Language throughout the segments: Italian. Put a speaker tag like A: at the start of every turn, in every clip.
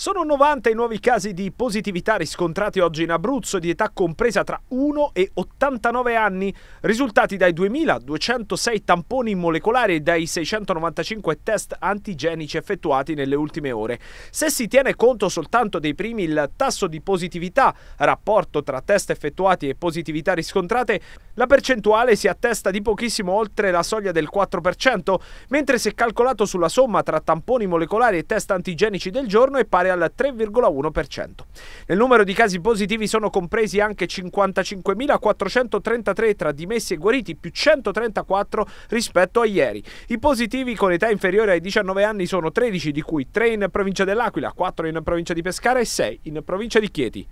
A: Sono 90 i nuovi casi di positività riscontrati oggi in Abruzzo di età compresa tra 1 e 89 anni, risultati dai 2.206 tamponi molecolari e dai 695 test antigenici effettuati nelle ultime ore. Se si tiene conto soltanto dei primi il tasso di positività, rapporto tra test effettuati e positività riscontrate, la percentuale si attesta di pochissimo oltre la soglia del 4%, mentre se calcolato sulla somma tra tamponi molecolari e test antigenici del giorno è pari al 3,1%. Nel numero di casi positivi sono compresi anche 55.433 tra dimessi e guariti, più 134 rispetto a ieri. I positivi con età inferiore ai 19 anni sono 13, di cui 3 in provincia dell'Aquila, 4 in provincia di Pescara e 6 in provincia di Chieti.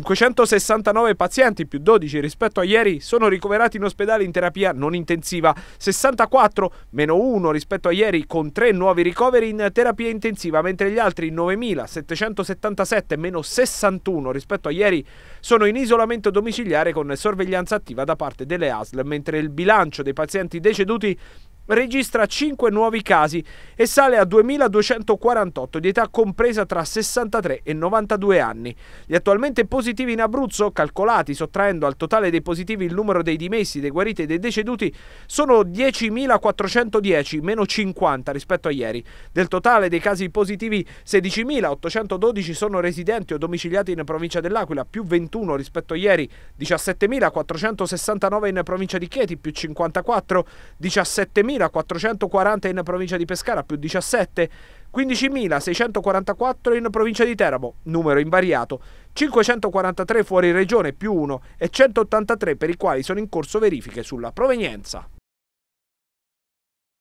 A: 569 pazienti più 12 rispetto a ieri sono ricoverati in ospedale in terapia non intensiva, 64 meno 1 rispetto a ieri con 3 nuovi ricoveri in terapia intensiva, mentre gli altri 9777 meno 61 rispetto a ieri sono in isolamento domiciliare con sorveglianza attiva da parte delle ASL, mentre il bilancio dei pazienti deceduti registra 5 nuovi casi e sale a 2.248 di età compresa tra 63 e 92 anni. Gli attualmente positivi in Abruzzo, calcolati sottraendo al totale dei positivi il numero dei dimessi, dei guariti e dei deceduti, sono 10.410, meno 50 rispetto a ieri. Del totale dei casi positivi 16.812 sono residenti o domiciliati in provincia dell'Aquila, più 21 rispetto a ieri, 17.469 in provincia di Chieti, più 54, 17.000 34.440 in provincia di Pescara, più 17, 15.644 in provincia di Teramo, numero invariato, 543 fuori regione più 1 e 183 per i quali sono in corso verifiche sulla provenienza.